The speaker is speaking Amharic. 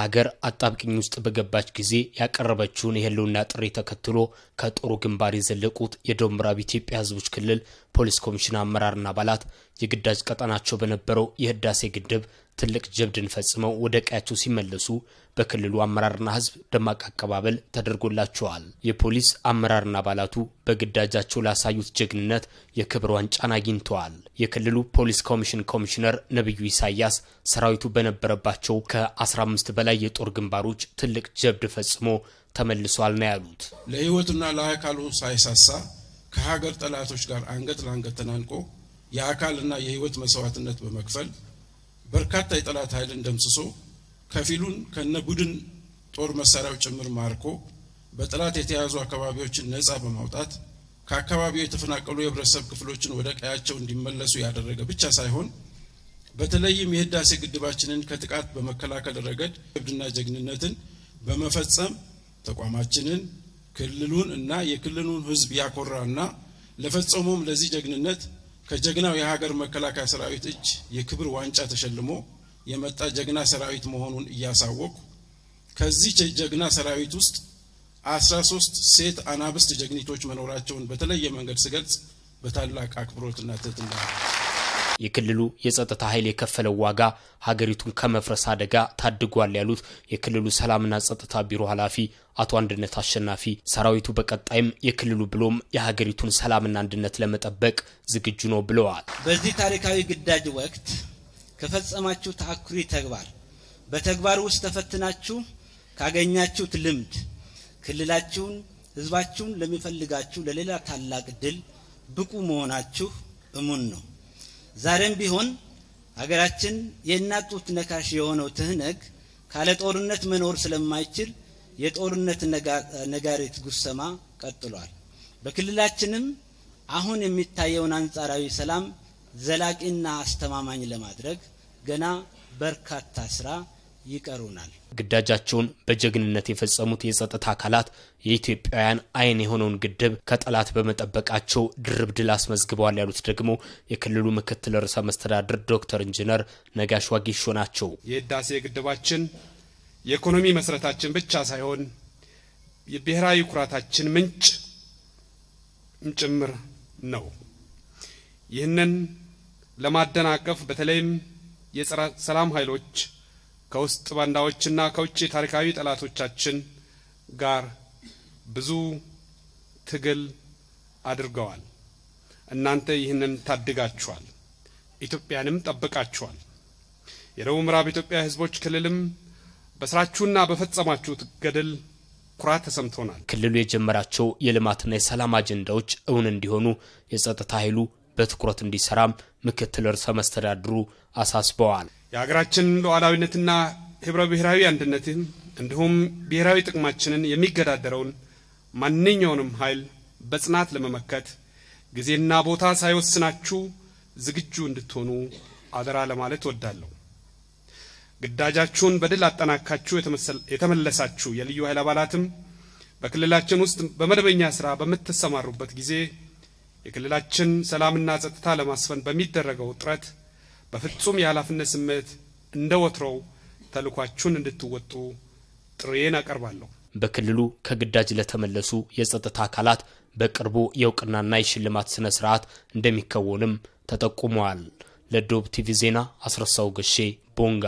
ሀገር አጣብቅኝ ውስጥ በገባች ጊዜ ያቀረበችውን የህልውና ጥሪ ተከትሎ ከጦሩ ግንባር የዘለቁት የደቡብ ምዕራብ ኢትዮጵያ ህዝቦች ክልል ፖሊስ ኮሚሽን አመራርና አባላት የግዳጅ ቀጠናቸው በነበረው የህዳሴ ግድብ ትልቅ ጀብድን ፈጽመው ወደ ቀያቸው ሲመለሱ በክልሉ አመራርና ህዝብ ደማቅ አቀባበል ተደርጎላቸዋል። የፖሊስ አመራርና አባላቱ በግዳጃቸው ላሳዩት ጀግንነት የክብር ዋንጫን አግኝተዋል። የክልሉ ፖሊስ ኮሚሽን ኮሚሽነር ነቢዩ ኢሳያስ ሰራዊቱ በነበረባቸው ከ15 በላይ የጦር ግንባሮች ትልቅ ጀብድ ፈጽሞ ተመልሷል ነው ያሉት። ለህይወቱና ለአካሉ ሳይሳሳ ከሀገር ጠላቶች ጋር አንገት ለአንገት ተናንቆ የአካልና የሕይወት መስዋዕትነት በመክፈል በርካታ የጠላት ኃይልን ደምስሶ ከፊሉን ከነ ቡድን ጦር መሳሪያው ጭምር ማርኮ በጠላት የተያዙ አካባቢዎችን ነፃ በማውጣት ከአካባቢው የተፈናቀሉ የህብረተሰብ ክፍሎችን ወደ ቀያቸው እንዲመለሱ ያደረገ ብቻ ሳይሆን በተለይም የህዳሴ ግድባችንን ከጥቃት በመከላከል ረገድ ጀብድና ጀግንነትን በመፈጸም ተቋማችንን ክልሉን እና የክልሉን ህዝብ ያኮራና ለፈጸሙም ለዚህ ጀግንነት ከጀግናው የሀገር መከላከያ ሰራዊት እጅ የክብር ዋንጫ ተሸልሞ የመጣ ጀግና ሰራዊት መሆኑን እያሳወቁ ከዚህ ጀግና ሰራዊት ውስጥ አስራ ሶስት ሴት አናብስት ጀግኒቶች መኖራቸውን በተለየ መንገድ ስገልጽ በታላቅ አክብሮትና ትህትና የክልሉ የጸጥታ ኃይል የከፈለው ዋጋ ሀገሪቱን ከመፍረስ አደጋ ታድጓል ያሉት የክልሉ ሰላምና ጸጥታ ቢሮ ኃላፊ አቶ አንድነት አሸናፊ ሰራዊቱ በቀጣይም የክልሉ ብሎም የሀገሪቱን ሰላምና አንድነት ለመጠበቅ ዝግጁ ነው ብለዋል። በዚህ ታሪካዊ ግዳጅ ወቅት ከፈጸማችሁ ተአኩሪ ተግባር በተግባር ውስጥ ተፈትናችሁ ካገኛችሁት ልምድ ክልላችሁን፣ ህዝባችሁን ለሚፈልጋችሁ ለሌላ ታላቅ ድል ብቁ መሆናችሁ እሙን ነው። ዛሬም ቢሆን ሀገራችን የእናት ነካሽ የሆነው ትህነግ ካለ ጦርነት መኖር ስለማይችል የጦርነት ነጋሪት ጉሰማ ቀጥሏል። በክልላችንም አሁን የሚታየውን አንጻራዊ ሰላም ዘላቂና አስተማማኝ ለማድረግ ገና በርካታ ስራ ይቀሩናል። ግዳጃቸውን በጀግንነት የፈጸሙት የጸጥታ አካላት የኢትዮጵያውያን አይን የሆነውን ግድብ ከጠላት በመጠበቃቸው ድርብ ድል አስመዝግበዋል ያሉት ደግሞ የክልሉ ምክትል ርዕሰ መስተዳድር ዶክተር ኢንጂነር ነጋሽ ዋጌሾ ናቸው። የህዳሴ ግድባችን የኢኮኖሚ መሰረታችን ብቻ ሳይሆን የብሔራዊ ኩራታችን ምንጭ ጭምር ነው። ይህንን ለማደናቀፍ በተለይም የጸረ ሰላም ኃይሎች ከውስጥ ባንዳዎችና ከውጭ ታሪካዊ ጠላቶቻችን ጋር ብዙ ትግል አድርገዋል። እናንተ ይህንን ታድጋችኋል፣ ኢትዮጵያንም ጠብቃችኋል። የደቡብ ምዕራብ ኢትዮጵያ ህዝቦች ክልልም በስራችሁና በፈጸማችሁት ገድል ኩራት ተሰምቶናል። ክልሉ የጀመራቸው የልማትና የሰላም አጀንዳዎች እውን እንዲሆኑ የጸጥታ ኃይሉ በትኩረት እንዲሰራም ምክትል ርዕሰ መስተዳድሩ አሳስበዋል። የሀገራችን ሉዓላዊነትና ህብረ ብሔራዊ አንድነትን እንዲሁም ብሔራዊ ጥቅማችንን የሚገዳደረውን ማንኛውንም ኃይል በጽናት ለመመከት ጊዜና ቦታ ሳይወስናችሁ ዝግጁ እንድትሆኑ አደራ ለማለት እወዳለሁ። ግዳጃችሁን በድል አጠናካችሁ የተመለሳችሁ የልዩ ኃይል አባላትም በክልላችን ውስጥ በመደበኛ ስራ በምትሰማሩበት ጊዜ የክልላችን ሰላምና ጸጥታ ለማስፈን በሚደረገው ጥረት በፍጹም የኃላፊነት ስሜት እንደ ወትሮው ተልኳችሁን እንድትወጡ ጥሬን አቀርባለሁ። በክልሉ ከግዳጅ ለተመለሱ የጸጥታ አካላት በቅርቡ የእውቅናና የሽልማት ስነ ስርዓት እንደሚከወንም ተጠቁመዋል። ለዶብ ቲቪ ዜና አስረሳው ገሼ ቦንጋ